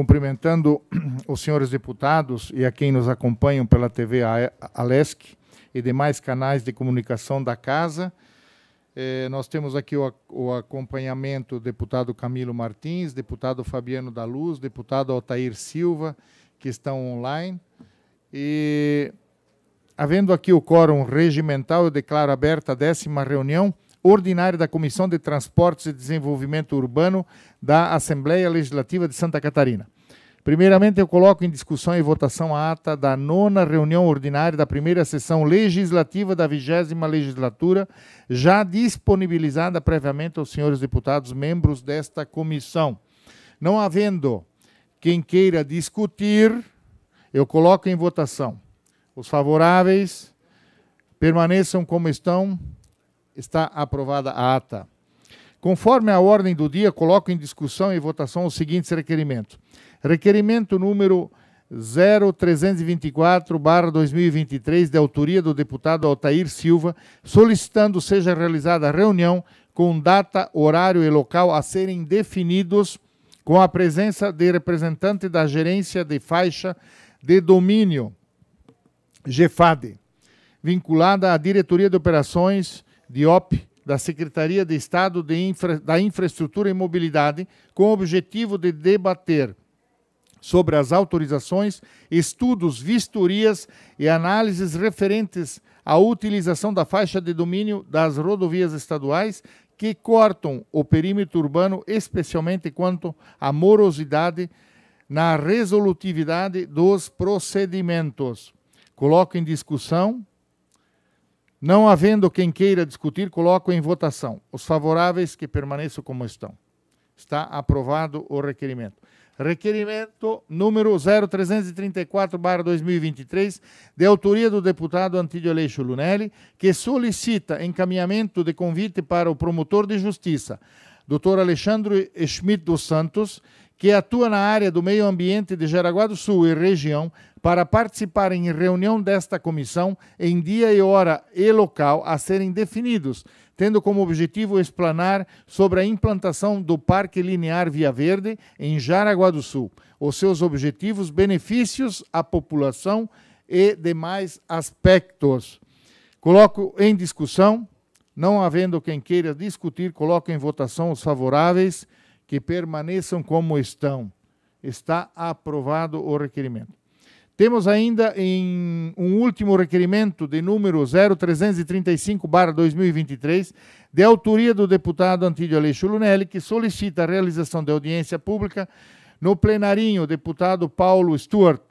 cumprimentando os senhores deputados e a quem nos acompanham pela TV Alesc e demais canais de comunicação da Casa. É, nós temos aqui o, o acompanhamento do deputado Camilo Martins, deputado Fabiano da Luz, deputado Altair Silva, que estão online. E, havendo aqui o quórum regimental, eu declaro aberta a décima reunião ordinária da Comissão de Transportes e Desenvolvimento Urbano da Assembleia Legislativa de Santa Catarina. Primeiramente, eu coloco em discussão e votação a ata da nona reunião ordinária da primeira sessão legislativa da vigésima legislatura, já disponibilizada previamente aos senhores deputados membros desta comissão. Não havendo quem queira discutir, eu coloco em votação. Os favoráveis permaneçam como estão. Está aprovada a ata. Conforme a ordem do dia, coloco em discussão e votação os seguintes requerimentos. Requerimento número 0324-2023, de autoria do deputado Altair Silva, solicitando seja realizada reunião com data, horário e local a serem definidos com a presença de representante da gerência de faixa de domínio, GEFADE, vinculada à Diretoria de Operações DIOP, da Secretaria de Estado de Infra, da Infraestrutura e Mobilidade, com o objetivo de debater sobre as autorizações, estudos, vistorias e análises referentes à utilização da faixa de domínio das rodovias estaduais que cortam o perímetro urbano, especialmente quanto à morosidade na resolutividade dos procedimentos. Coloco em discussão não havendo quem queira discutir, coloco em votação. Os favoráveis que permaneçam como estão. Está aprovado o requerimento. Requerimento número 0334-2023, de autoria do deputado Antídio Aleixo Lunelli, que solicita encaminhamento de convite para o promotor de justiça, Dr. Alexandre Schmidt dos Santos, que atua na área do meio ambiente de Jaraguá do Sul e região, para participar em reunião desta comissão em dia e hora e local a serem definidos, tendo como objetivo explanar sobre a implantação do Parque Linear Via Verde em Jaraguá do Sul, os seus objetivos, benefícios à população e demais aspectos. Coloco em discussão, não havendo quem queira discutir, coloco em votação os favoráveis que permaneçam como estão. Está aprovado o requerimento. Temos ainda em um último requerimento de número 0335-2023, de autoria do deputado Antídio Aleixo Lunelli, que solicita a realização de audiência pública no plenarinho deputado Paulo Stuart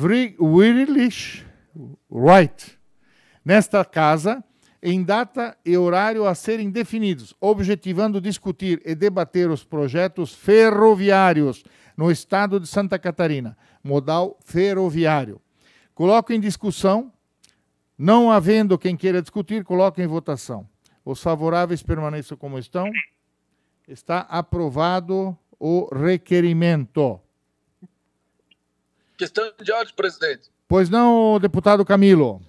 Wirlich Wright, nesta casa, em data e horário a serem definidos, objetivando discutir e debater os projetos ferroviários no estado de Santa Catarina, modal ferroviário. Coloco em discussão, não havendo quem queira discutir, coloco em votação. Os favoráveis permaneçam como estão. Está aprovado o requerimento. Questão de ordem, presidente. Pois não, deputado Camilo.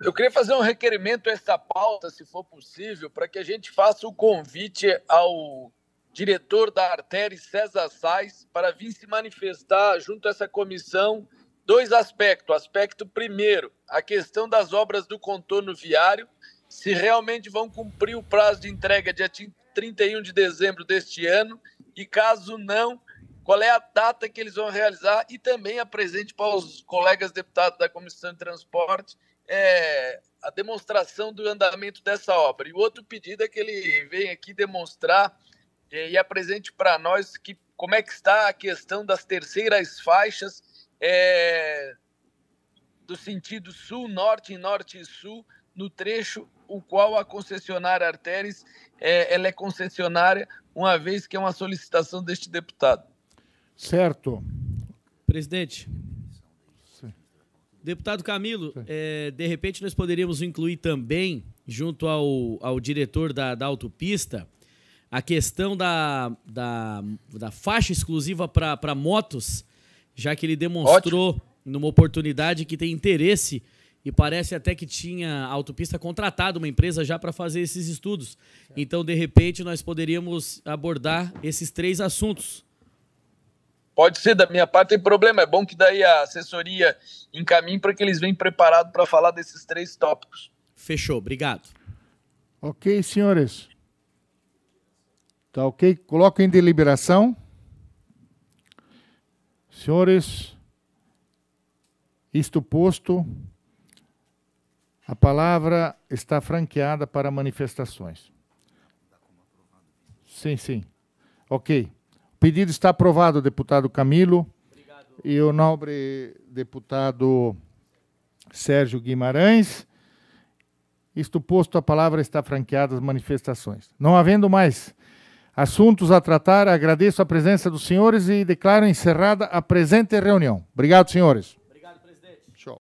Eu queria fazer um requerimento a essa pauta, se for possível, para que a gente faça o convite ao diretor da Artéria, César Sais, para vir se manifestar junto a essa comissão dois aspectos. Aspecto primeiro, a questão das obras do contorno viário, se realmente vão cumprir o prazo de entrega dia 31 de dezembro deste ano e caso não, qual é a data que eles vão realizar e também apresente para os colegas deputados da Comissão de Transporte é, a demonstração do andamento dessa obra. E o outro pedido é que ele venha aqui demonstrar é, e apresente para nós que, como é que está a questão das terceiras faixas é, do sentido sul, norte e norte e sul, no trecho o qual a concessionária Arteres é, ela é concessionária, uma vez que é uma solicitação deste deputado. Certo. Presidente, Deputado Camilo, é, de repente nós poderíamos incluir também, junto ao, ao diretor da, da autopista, a questão da, da, da faixa exclusiva para motos, já que ele demonstrou Ótimo. numa oportunidade que tem interesse e parece até que tinha a autopista contratado uma empresa já para fazer esses estudos. Então, de repente, nós poderíamos abordar esses três assuntos Pode ser da minha parte, tem problema. É bom que daí a assessoria encaminhe para que eles venham preparados para falar desses três tópicos. Fechou, obrigado. Ok, senhores. Tá ok? Coloco em deliberação. Senhores, isto posto, a palavra está franqueada para manifestações. Sim, sim. Ok. O pedido está aprovado, deputado Camilo. Obrigado. E o nobre deputado Sérgio Guimarães. Isto posto, a palavra está franqueada às manifestações. Não havendo mais assuntos a tratar, agradeço a presença dos senhores e declaro encerrada a presente reunião. Obrigado, senhores.